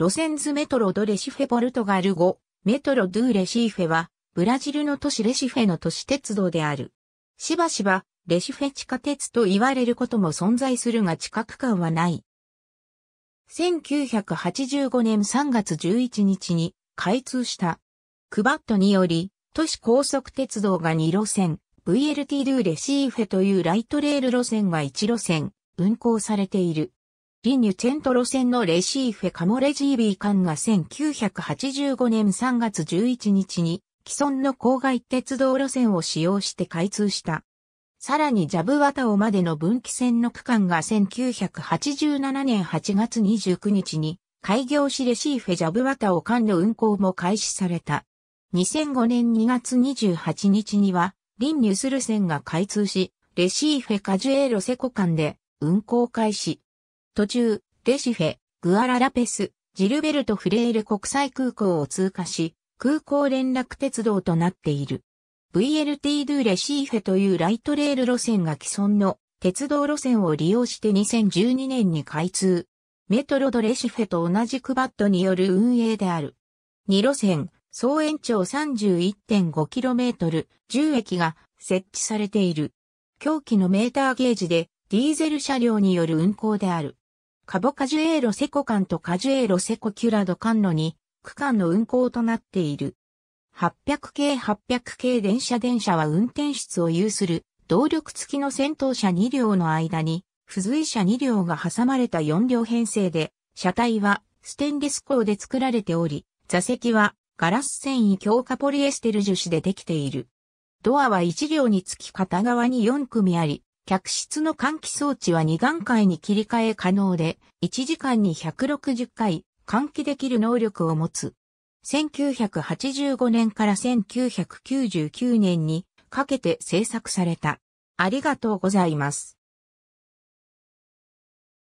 路線図メトロドレシフェポルトガル語、メトロドゥレシーフェは、ブラジルの都市レシフェの都市鉄道である。しばしば、レシフェ地下鉄と言われることも存在するが近く感はない。1985年3月11日に開通した。クバットにより、都市高速鉄道が2路線、VLT ドゥレシーフェというライトレール路線が1路線、運行されている。リニュチェント路線のレシーフェカモレジービー間が1985年3月11日に既存の郊外鉄道路線を使用して開通した。さらにジャブワタオまでの分岐線の区間が1987年8月29日に開業しレシーフェジャブワタオ間の運行も開始された。2005年2月28日には、リンニュスル線が開通し、レシーフェカジュエロセコ間で運行開始。途中、レシフェ、グアララペス、ジルベルト・フレール国際空港を通過し、空港連絡鉄道となっている。VLT ドゥレシーフェというライトレール路線が既存の鉄道路線を利用して2012年に開通。メトロドレシフェと同じクバッドによる運営である。2路線、総延長 31.5km、10駅が設置されている。狂気のメーターゲージでディーゼル車両による運行である。カボカジュエーロセコ間とカジュエーロセコキュラド間の2区間の運行となっている。800系800系電車電車は運転室を有する動力付きの先頭車2両の間に付随車2両が挟まれた4両編成で車体はステンレス鋼で作られており座席はガラス繊維強化ポリエステル樹脂でできている。ドアは1両につき片側に4組あり、客室の換気装置は2段階に切り替え可能で、1時間に160回換気できる能力を持つ。1985年から1999年にかけて制作された。ありがとうございます。